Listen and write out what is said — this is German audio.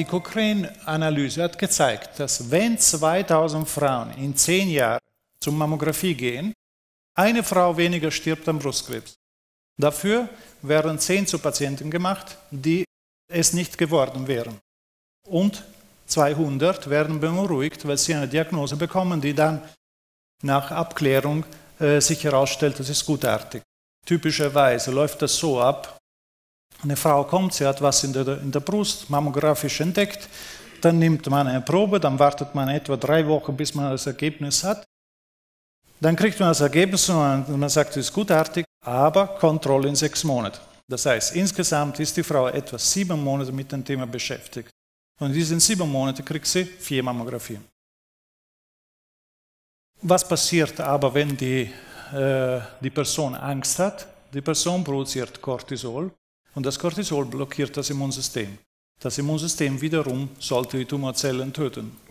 die Cochrane-Analyse hat gezeigt, dass wenn 2000 Frauen in 10 Jahren zur Mammographie gehen, eine Frau weniger stirbt an Brustkrebs. Dafür werden 10 zu Patienten gemacht, die es nicht geworden wären. Und 200 werden beunruhigt, weil sie eine Diagnose bekommen, die dann nach Abklärung äh, sich herausstellt, das ist gutartig. Typischerweise läuft das so ab, eine Frau kommt, sie hat was in der, in der Brust, mammografisch entdeckt, dann nimmt man eine Probe, dann wartet man etwa drei Wochen, bis man das Ergebnis hat. Dann kriegt man das Ergebnis und man sagt, es ist gutartig, aber Kontrolle in sechs Monaten. Das heißt, insgesamt ist die Frau etwa sieben Monate mit dem Thema beschäftigt. Und in diesen sieben Monaten kriegt sie vier Mammografien. Was passiert aber, wenn die, äh, die Person Angst hat? Die Person produziert Cortisol. Und das Cortisol blockiert das Immunsystem. Das Immunsystem wiederum sollte die Tumorzellen töten.